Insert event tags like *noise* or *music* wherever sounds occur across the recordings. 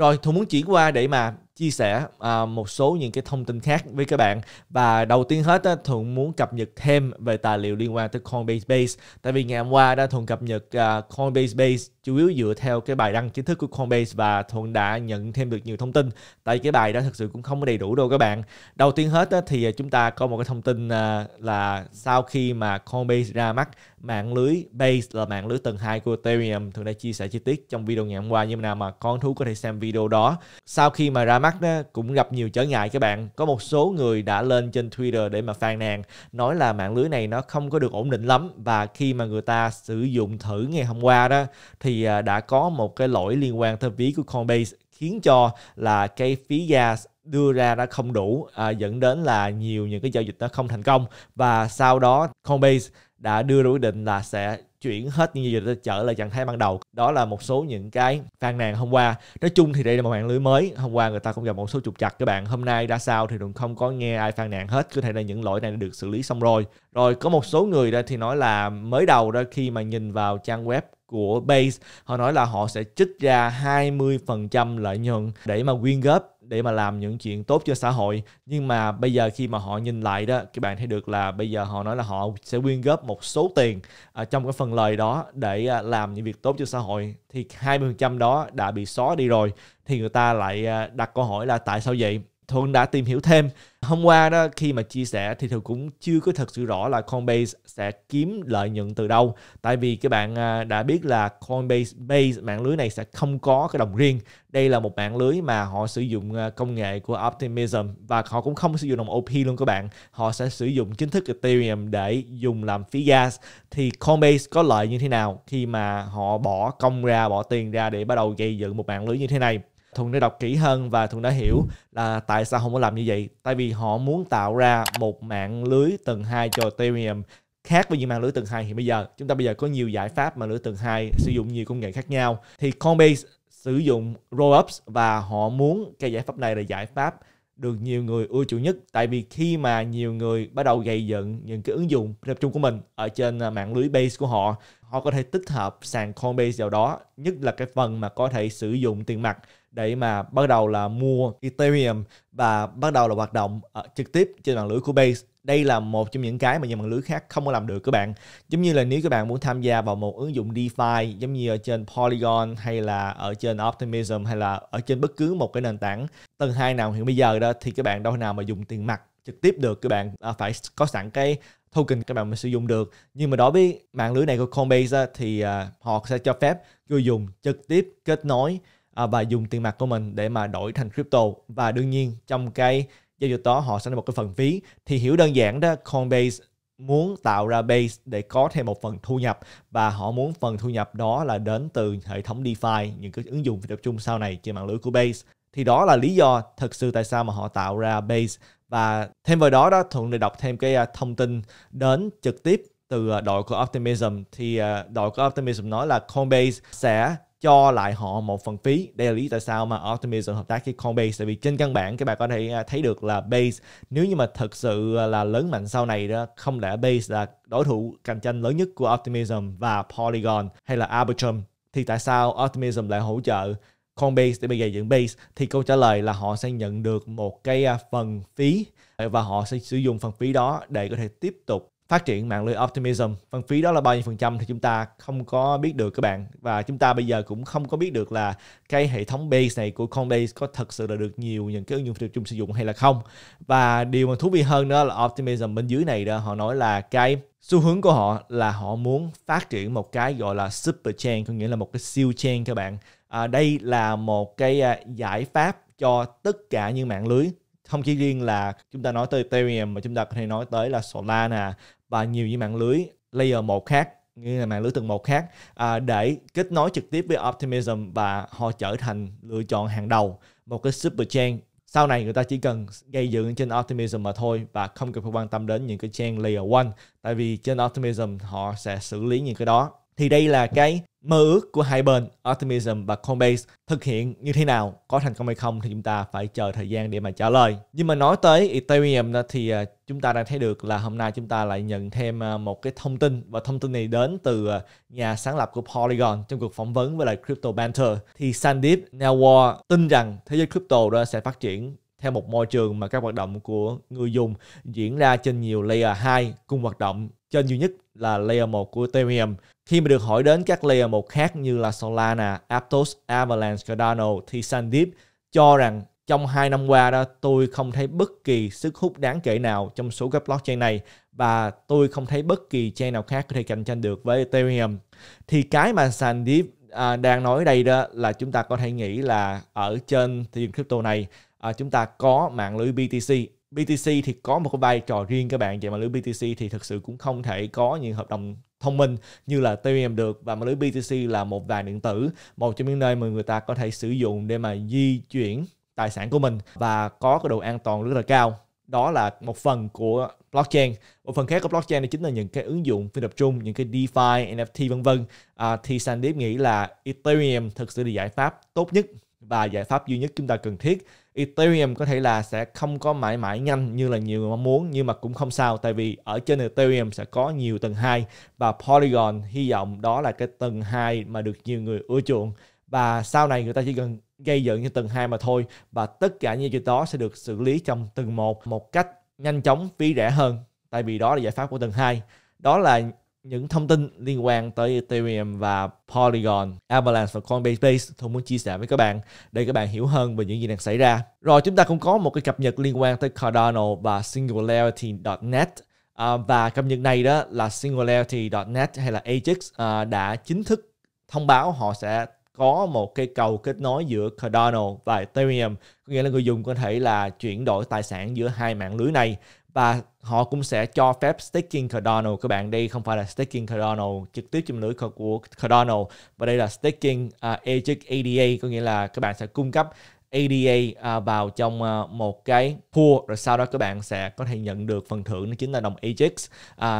rồi Thuận muốn chuyển qua để mà chia sẻ à, một số những cái thông tin khác với các bạn và đầu tiên hết á, thuận muốn cập nhật thêm về tài liệu liên quan tới Coinbase Base tại vì ngày hôm qua đã thuận cập nhật à, Coinbase Base chủ yếu dựa theo cái bài đăng chính thức của Coinbase và thuận đã nhận thêm được nhiều thông tin tại cái bài đó thật sự cũng không có đầy đủ đâu các bạn đầu tiên hết á, thì à, chúng ta có một cái thông tin à, là sau khi mà Coinbase ra mắt mạng lưới Base là mạng lưới tầng 2 của Ethereum thường đã chia sẻ chi tiết trong video ngày hôm qua nhưng nào mà con thú có thể xem video đó sau khi mà ra mắt mắt đó cũng gặp nhiều trở ngại các bạn. Có một số người đã lên trên Twitter để mà phàn nàn nói là mạng lưới này nó không có được ổn định lắm và khi mà người ta sử dụng thử ngày hôm qua đó thì à, đã có một cái lỗi liên quan tới ví của Coinbase khiến cho là cái phí gas đưa ra đã không đủ à, dẫn đến là nhiều những cái giao dịch nó không thành công và sau đó Coinbase đã đưa ra quyết định là sẽ chuyển hết những gì trở lại trạng thái ban đầu đó là một số những cái phàn nàn hôm qua nói chung thì đây là một mạng lưới mới hôm qua người ta cũng gặp một số trục chặt các bạn hôm nay ra sao thì đừng không có nghe ai phàn nàn hết có thể là những lỗi này đã được xử lý xong rồi rồi có một số người đó thì nói là mới đầu đó khi mà nhìn vào trang web của base họ nói là họ sẽ trích ra 20% lợi nhuận để mà quyên góp để mà làm những chuyện tốt cho xã hội nhưng mà bây giờ khi mà họ nhìn lại đó các bạn thấy được là bây giờ họ nói là họ sẽ quyên góp một số tiền ở à, trong cái phần lời đó để à, làm những việc tốt cho xã hội thì 20% đó đã bị xóa đi rồi thì người ta lại à, đặt câu hỏi là tại sao vậy Thuận đã tìm hiểu thêm. Hôm qua đó khi mà chia sẻ thì Thuận cũng chưa có thật sự rõ là Coinbase sẽ kiếm lợi nhuận từ đâu. Tại vì các bạn à, đã biết là Coinbase Base mạng lưới này sẽ không có cái đồng riêng. Đây là một mạng lưới mà họ sử dụng à, công nghệ của Optimism và họ cũng không sử dụng đồng OP luôn các bạn. Họ sẽ sử dụng chính thức Ethereum để dùng làm phí gas. Thì Coinbase có lợi như thế nào khi mà họ bỏ công ra, bỏ tiền ra để bắt đầu gây dựng một mạng lưới như thế này? thuận đã đọc kỹ hơn và thuận đã hiểu là tại sao họ muốn làm như vậy tại vì họ muốn tạo ra một mạng lưới tầng 2 cho ethereum khác với những mạng lưới tầng 2 hiện bây giờ chúng ta bây giờ có nhiều giải pháp mà lưới tầng 2 sử dụng nhiều công nghệ khác nhau thì Coinbase sử dụng rollups và họ muốn cái giải pháp này là giải pháp được nhiều người ưa chuộng nhất tại vì khi mà nhiều người bắt đầu gây dựng những cái ứng dụng tập trung của mình ở trên à, mạng lưới base của họ họ có thể tích hợp sàn Coinbase vào đó nhất là cái phần mà có thể sử dụng tiền mặt để mà bắt đầu là mua Ethereum và bắt đầu là hoạt động ờ, trực tiếp trên mạng lưới của Base đây là một trong những cái mà nhà mạng lưới khác không có làm được các bạn giống như là nếu các bạn muốn tham gia vào một ứng dụng DeFi giống như ở trên Polygon hay là ở trên Optimism hay là ở trên bất cứ một cái nền tảng tầng hai nào hiện bây giờ đó thì các bạn đâu nào mà dùng tiền mặt trực tiếp được các bạn à, phải có sẵn cái token các bạn mới sử dụng được nhưng mà đối với mạng lưới này của Coinbase thì à, họ sẽ cho phép người dùng trực tiếp kết nối À, và dùng tiền mặt của mình để mà đổi thành crypto và đương nhiên trong cái giao dịch đó họ sẽ có một cái phần phí thì hiểu đơn giản đó Coinbase muốn tạo ra base để có thêm một phần thu nhập và họ muốn phần thu nhập đó là đến từ hệ thống DeFi những cái ứng dụng phi tập trung sau này trên mạng lưới của base thì đó là lý do thực sự tại sao mà họ tạo ra base và thêm vào đó đó thuận để đọc thêm cái à, thông tin đến trực tiếp từ à, đội của Optimism thì đội của Optimism nói là Coinbase sẽ cho lại họ một phần phí đây là lý tại sao mà Optimism hợp tác với Coinbase tại vì trên căn bản các bạn có thể à, thấy được là Base nếu như mà thật sự à, là lớn mạnh sau này đó không lẽ Base là đối thủ cạnh tranh lớn nhất của Optimism và Polygon hay là Arbitrum thì tại sao Optimism lại hỗ trợ Coinbase để bây giờ dựng Base thì câu trả lời là họ sẽ nhận được một cái à, phần phí và họ sẽ sử dụng phần phí đó để có thể tiếp tục phát triển mạng lưới Optimism. Phân vâng, phí đó là bao nhiêu phần trăm thì chúng ta không có biết được các bạn. Và chúng ta bây giờ cũng không có biết được là cái hệ thống base này của Coinbase có thật sự là được nhiều những cái ứng dụng được chung sử dụng hay là không. Và điều mà thú vị hơn nữa là Optimism bên dưới này đó họ nói là cái xu hướng của họ là họ muốn phát triển một cái gọi là super chain có nghĩa là một cái siêu chain các bạn. À, đây là một cái à, giải pháp cho tất cả những mạng lưới không chỉ riêng là chúng ta nói tới Ethereum mà chúng ta có thể nói tới là Solana và nhiều những mạng lưới layer một khác như là mạng lưới tầng một khác à, để kết nối trực tiếp với Optimism và họ trở thành lựa chọn hàng đầu một cái super chain sau này người ta chỉ cần gây dựng trên Optimism mà thôi và không cần phải quan tâm đến những cái chain layer one tại vì trên Optimism họ sẽ xử lý những cái đó thì đây là cái mơ ước của hai bên Optimism và Coinbase thực hiện như thế nào, có thành công hay không thì chúng ta phải chờ thời gian để mà trả lời. Nhưng mà nói tới Ethereum thì à, chúng ta đang thấy được là hôm nay chúng ta lại nhận thêm à, một cái thông tin và thông tin này đến từ à, nhà sáng lập của Polygon trong cuộc phỏng vấn với lại Crypto Banter thì Sandeep nawar tin rằng thế giới crypto đó sẽ phát triển theo một môi trường mà các hoạt động của người dùng diễn ra trên nhiều layer 2 cùng hoạt động trên duy nhất là layer 1 của Ethereum. Khi mà được hỏi đến các layer 1 khác như là Solana, Aptos, Avalanche, Cardano thì Sandeep cho rằng trong hai năm qua đó tôi không thấy bất kỳ sức hút đáng kể nào trong số các blockchain này và tôi không thấy bất kỳ chain nào khác có thể cạnh tranh được với Ethereum. Thì cái mà Sandeep à, đang nói đây đó là chúng ta có thể nghĩ là ở trên thị trường crypto này à, chúng ta có mạng lưới BTC BTC thì có một cái vai trò riêng các bạn vậy mà lưới BTC thì thực sự cũng không thể có những hợp đồng thông minh như là Ethereum được và mạng lưới BTC là một vàng điện tử một trong những nơi mà người ta có thể sử dụng để mà di chuyển tài sản của mình và có cái độ an toàn rất là cao đó là một phần của blockchain một phần khác của blockchain đó chính là những cái ứng dụng phi tập trung những cái DeFi NFT vân vân à, thì Sandeep nghĩ là Ethereum thực sự là giải pháp tốt nhất và giải pháp duy nhất chúng ta cần thiết Ethereum có thể là sẽ không có mãi mãi nhanh như là nhiều người mong muốn nhưng mà cũng không sao tại vì ở trên Ethereum sẽ có nhiều tầng 2 và Polygon hy vọng đó là cái tầng 2 mà được nhiều người ưa chuộng và sau này người ta chỉ cần gây dựng cho tầng 2 mà thôi và tất cả những chuyện đó sẽ được xử lý trong tầng 1 một cách nhanh chóng phí rẻ hơn tại vì đó là giải pháp của tầng 2 đó là những thông tin liên quan tới Ethereum và Polygon, Avalanche và Coinbase tôi muốn chia sẻ với các bạn để các bạn hiểu hơn về những gì đang xảy ra. Rồi chúng ta cũng có một cái cập nhật liên quan tới Cardano và Singularity.net à, và cập nhật này đó là Singularity.net hay là Ajax à, đã chính thức thông báo họ sẽ có một cái cầu kết nối giữa Cardano và Ethereum, có nghĩa là người dùng có thể là chuyển đổi tài sản giữa hai mạng lưới này và họ cũng sẽ cho phép staking Cardano các bạn đây không phải là staking Cardano trực tiếp trên lưới của Cardano và đây là staking uh, Ajax ADA có nghĩa là các bạn sẽ cung cấp ADA uh, à, vào trong uh, một cái pool rồi sau đó các bạn sẽ có thể nhận được phần thưởng đó chính là đồng Ajax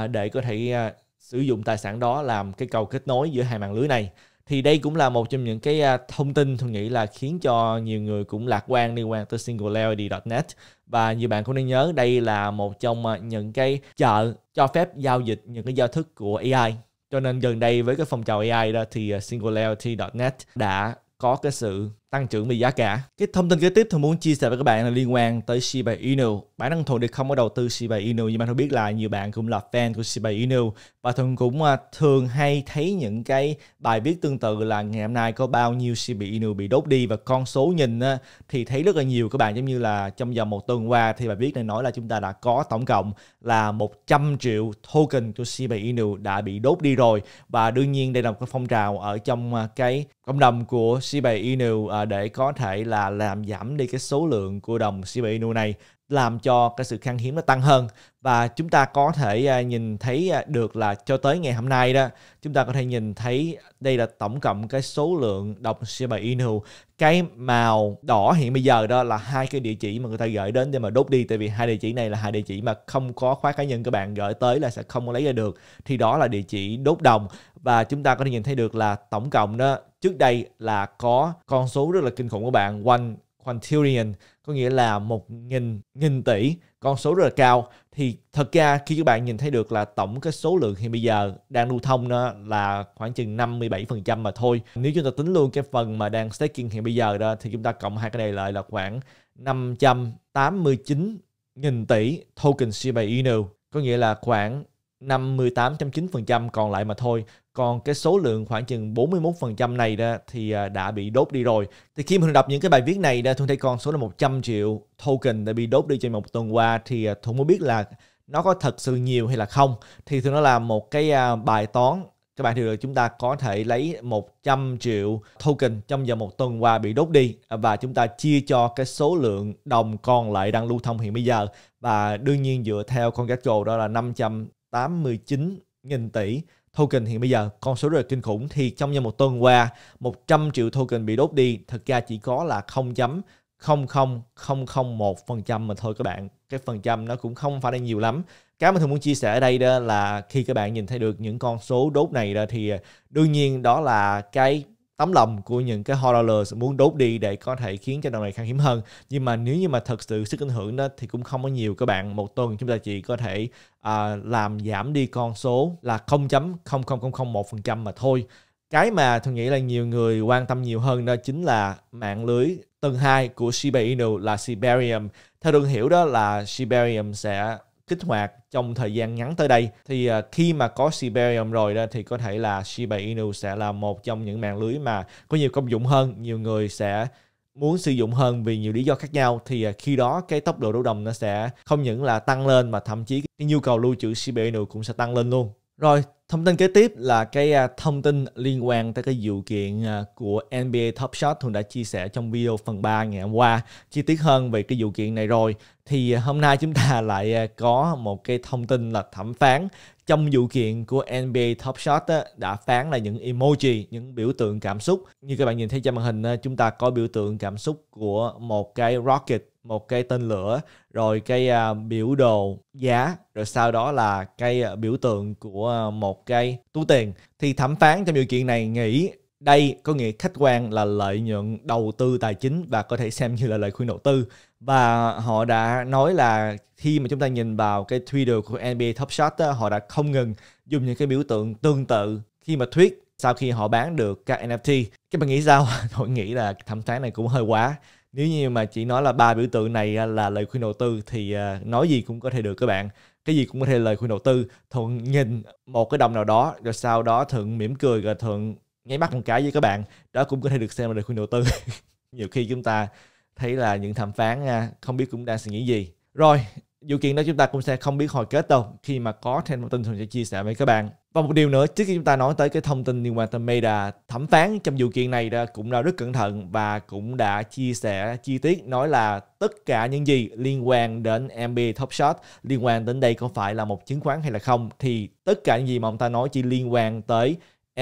uh, để có thể uh, sử dụng tài sản đó làm cái cầu kết nối giữa hai mạng lưới này thì đây cũng là một trong những cái à, thông tin tôi nghĩ là khiến cho nhiều người cũng lạc quan liên quan tới singleled.net và như bạn cũng nên nhớ đây là một trong à, những cái chợ cho phép giao dịch những cái giao thức của AI cho nên gần đây với cái phong trào AI đó thì à, singularity.net đã có cái sự tăng trưởng về giá cả. Cái thông tin kế tiếp tôi muốn chia sẻ với các bạn là liên quan tới Shiba Inu. Bản thân Thuận thì không có đầu tư Shiba Inu nhưng mà tôi biết là nhiều bạn cũng là fan của Shiba Inu và thường cũng à, thường hay thấy những cái bài viết tương tự là ngày hôm nay có bao nhiêu Shiba Inu bị đốt đi và con số nhìn thì thấy rất là nhiều các bạn giống như là trong vòng một tuần qua thì bài viết này nói là chúng ta đã có tổng cộng là 100 triệu token của Shiba Inu đã bị đốt đi rồi và đương nhiên đây là một cái phong trào ở trong à, cái cộng đồng của Shiba Inu à, để có thể là làm giảm đi cái số lượng của đồng CBU này làm cho cái sự khan hiếm nó tăng hơn và chúng ta có thể à, nhìn thấy à, được là cho tới ngày hôm nay đó chúng ta có thể nhìn thấy đây là tổng cộng cái số lượng đọc C7 Inu cái màu đỏ hiện bây giờ đó là hai cái địa chỉ mà người ta gửi đến để mà đốt đi tại vì hai địa chỉ này là hai địa chỉ mà không có khóa cá nhân các bạn gửi tới là sẽ không có lấy ra được thì đó là địa chỉ đốt đồng và chúng ta có thể nhìn thấy được là tổng cộng đó trước đây là có con số rất là kinh khủng của bạn one quantillion có nghĩa là một nghìn nghìn tỷ con số rất là cao thì thật ra khi các bạn nhìn thấy được là tổng cái số lượng hiện bây giờ đang lưu thông đó là khoảng chừng 57% mà thôi nếu chúng ta tính luôn cái phần mà đang staking hiện bây giờ đó thì chúng ta cộng hai cái này lại là khoảng 589 nghìn tỷ token Shiba Inu có nghĩa là khoảng 58.9% còn lại mà thôi còn cái số lượng khoảng chừng 41% này đó thì à, đã bị đốt đi rồi. Thì khi mình đọc những cái bài viết này đó, Thuận thấy con số là 100 triệu token đã bị đốt đi trong một tuần qua thì à, Thuận muốn biết là nó có thật sự nhiều hay là không. Thì Thuận nó là một cái à, bài toán các bạn thì chúng ta có thể lấy 100 triệu token trong vòng một tuần qua bị đốt đi và chúng ta chia cho cái số lượng đồng còn lại đang lưu thông hiện bây giờ và đương nhiên dựa theo con gạch đó là 589 nghìn tỷ token hiện bây giờ con số rất là kinh khủng thì trong vòng một tuần qua 100 triệu token bị đốt đi thật ra chỉ có là 0.00001% mà thôi các bạn cái phần trăm nó cũng không phải là nhiều lắm cái mà thường muốn chia sẻ ở đây đó là khi các bạn nhìn thấy được những con số đốt này đó thì đương nhiên đó là cái tấm lòng của những cái horror muốn đốt đi để có thể khiến cho đồng này khan hiếm hơn nhưng mà nếu như mà thật sự sức ảnh hưởng đó thì cũng không có nhiều các bạn một tuần chúng ta chỉ có thể à, làm giảm đi con số là 0.00001% mà thôi cái mà tôi nghĩ là nhiều người quan tâm nhiều hơn đó chính là mạng lưới tầng 2 của Shiba Inu là Siberium. Theo đường hiểu đó là Siberium sẽ kích hoạt trong thời gian ngắn tới đây thì à, khi mà có Siberium rồi đó thì có thể là Shiba Inu sẽ là một trong những mạng lưới mà có nhiều công dụng hơn nhiều người sẽ muốn sử dụng hơn vì nhiều lý do khác nhau thì à, khi đó cái tốc độ đổ đồng nó sẽ không những là tăng lên mà thậm chí cái nhu cầu lưu trữ Shiba Inu cũng sẽ tăng lên luôn rồi Thông tin kế tiếp là cái à, thông tin liên quan tới cái dự kiện à, của NBA Top Shot Thuận đã chia sẻ trong video phần 3 ngày hôm qua chi tiết hơn về cái vụ kiện này rồi thì à, hôm nay chúng ta *laughs* lại có một cái thông tin là thẩm phán trong vụ kiện của NBA Top Shot đã phán là những emoji, những biểu tượng cảm xúc. Như các bạn nhìn thấy trên màn hình, chúng ta có biểu tượng cảm xúc của một cái rocket một cái tên lửa rồi cái uh, biểu đồ giá rồi sau đó là cái uh, biểu tượng của uh, một cái túi tiền thì thẩm phán trong điều kiện này nghĩ đây có nghĩa khách quan là lợi nhuận đầu tư tài chính và có thể xem như là lời khuyên đầu tư và họ đã nói là khi mà chúng ta nhìn vào cái Twitter của NBA Top Shot đó, họ đã không ngừng dùng những cái biểu tượng tương tự khi mà thuyết sau khi họ bán được các NFT các bạn nghĩ sao *laughs* tôi nghĩ là thẩm phán này cũng hơi quá nếu như mà chị nói là ba biểu tượng này à, là lời khuyên đầu tư thì à, nói gì cũng có thể được các bạn cái gì cũng có thể lời khuyên đầu tư thuận nhìn một cái đồng nào đó rồi sau đó thuận mỉm cười rồi thuận nháy mắt một cái với các bạn đó cũng có thể được xem là lời khuyên đầu tư *laughs* nhiều khi chúng ta thấy là những thẩm phán à, không biết cũng đang suy nghĩ gì rồi dự kiến đó chúng ta cũng sẽ không biết hồi kết đâu khi mà có thêm thông tin thường sẽ chia sẻ với các bạn và một điều nữa trước khi chúng ta nói tới cái thông tin liên quan tới Meda thẩm phán trong vụ kiện này đã cũng đã rất cẩn thận và cũng đã chia sẻ chi tiết nói là tất cả những gì liên quan đến MB Top Shot liên quan đến đây có phải là một chứng khoán hay là không thì tất cả những gì mà ông ta nói chỉ liên quan tới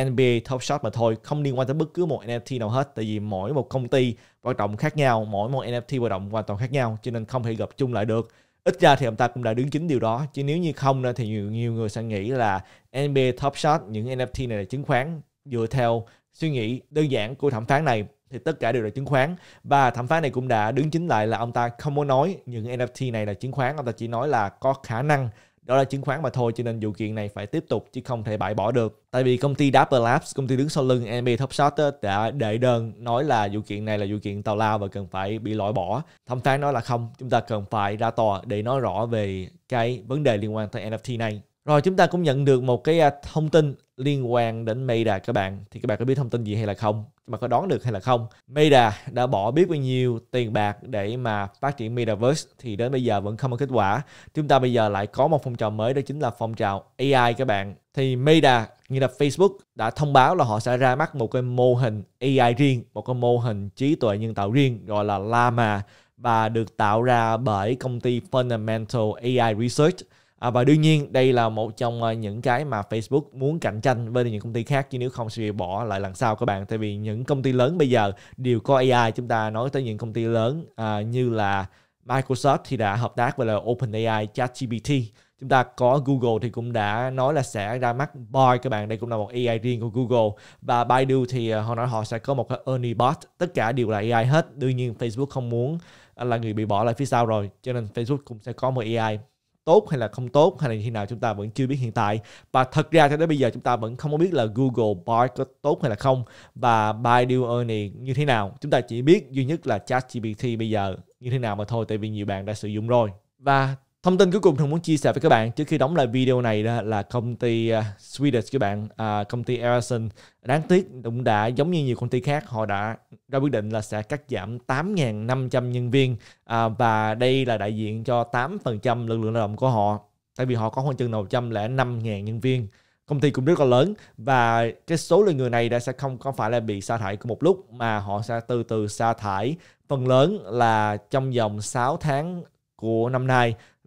NBA Top Shot mà thôi, không liên quan tới bất cứ một NFT nào hết tại vì mỗi một công ty hoạt động khác nhau, mỗi một NFT hoạt động hoàn toàn khác nhau cho nên không thể gặp chung lại được ít ra thì ông ta cũng đã đứng chính điều đó chứ nếu như không thì nhiều nhiều người sẽ nghĩ là NBA Top Shot những NFT này là chứng khoán dựa theo suy nghĩ đơn giản của thẩm phán này thì tất cả đều là chứng khoán và thẩm phán này cũng đã đứng chính lại là ông ta không muốn nói những NFT này là chứng khoán ông ta chỉ nói là có khả năng đó là chứng khoán mà thôi cho nên vụ kiện này phải tiếp tục chứ không thể bãi bỏ được tại vì công ty Double Labs công ty đứng sau lưng NB Top Shot đã đệ đơn nói là vụ kiện này là vụ kiện tào lao và cần phải bị loại bỏ thẩm phán nói là không chúng ta cần phải ra tòa để nói rõ về cái vấn đề liên quan tới NFT này rồi chúng ta cũng nhận được một cái à, thông tin liên quan đến Meta các bạn. Thì các bạn có biết thông tin gì hay là không? Mà có đoán được hay là không? Meta đã bỏ biết bao nhiêu tiền bạc để mà phát triển Metaverse thì đến bây giờ vẫn không có kết quả. Chúng ta bây giờ lại có một phong trào mới đó chính là phong trào AI các bạn. Thì Meta như là Facebook đã thông báo là họ sẽ ra mắt một cái mô hình AI riêng, một cái mô hình trí tuệ nhân tạo riêng gọi là Llama và được tạo ra bởi công ty Fundamental AI Research À, và đương nhiên đây là một trong ờ, những cái mà Facebook muốn cạnh tranh với những công ty khác chứ nếu không sẽ bị bỏ lại lần sau các bạn tại vì những công ty lớn bây giờ đều có AI chúng ta nói tới những công ty lớn à, như là Microsoft thì đã hợp tác với là OpenAI ChatGPT chúng ta có Google thì cũng đã nói là sẽ ra mắt Boy các bạn đây cũng là một AI riêng của Google và Baidu thì ờ, họ nói họ sẽ có một cái Ernie bot tất cả đều là AI hết đương nhiên Facebook không muốn à, là người bị bỏ lại phía sau rồi cho nên Facebook cũng sẽ có một AI tốt hay là không tốt hay là như thế nào chúng ta vẫn chưa biết hiện tại và thật ra cho đến bây giờ chúng ta vẫn không biết là Google Bard có tốt hay là không và Baidu này như thế nào chúng ta chỉ biết duy nhất là ChatGPT bây giờ như thế nào mà thôi tại vì nhiều bạn đã sử dụng rồi và Thông tin cuối cùng thường muốn chia sẻ với các bạn trước khi đóng lại video này đó là công ty uh, Swedish các bạn, uh, công ty Ericsson đáng tiếc cũng đã giống như nhiều công ty khác họ đã ra quyết định là sẽ cắt giảm 8.500 nhân viên uh, và đây là đại diện cho 8% lực lượng lao động của họ tại vì họ có khoảng chừng 105.000 nhân viên công ty cũng rất là lớn và cái số lượng người này đã sẽ không có phải là bị sa thải cùng một lúc mà họ sẽ từ từ sa thải phần lớn là trong vòng 6 tháng của năm nay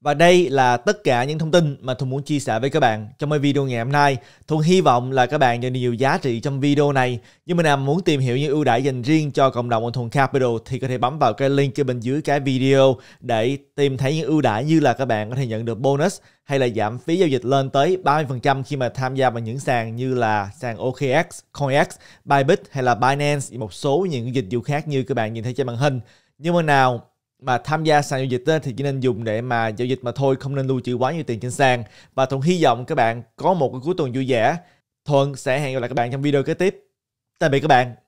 Và đây là tất cả những thông tin mà Thuận muốn chia sẻ với các bạn trong cái video ngày hôm nay. Thuận hy vọng là các bạn nhận được nhiều giá trị trong video này. Nhưng mà nào muốn tìm hiểu những ưu đãi dành riêng cho cộng đồng của Thuận Capital thì có thể bấm vào cái link ở bên dưới cái video để tìm thấy những ưu đãi như là các bạn có thể nhận được bonus hay là giảm phí giao dịch lên tới 30% khi mà tham gia vào những sàn như là sàn OKX, CoinX, Bybit hay là Binance, một số những dịch vụ khác như các bạn nhìn thấy trên màn hình. Nhưng mà nào mà tham gia sàn giao dịch ấy, thì chỉ nên dùng để mà giao dịch mà thôi không nên lưu trữ quá nhiều tiền trên sàn và thuận hy vọng các bạn có một cái cuối tuần vui vẻ thuận sẽ hẹn gặp lại các bạn trong video kế tiếp tạm biệt các bạn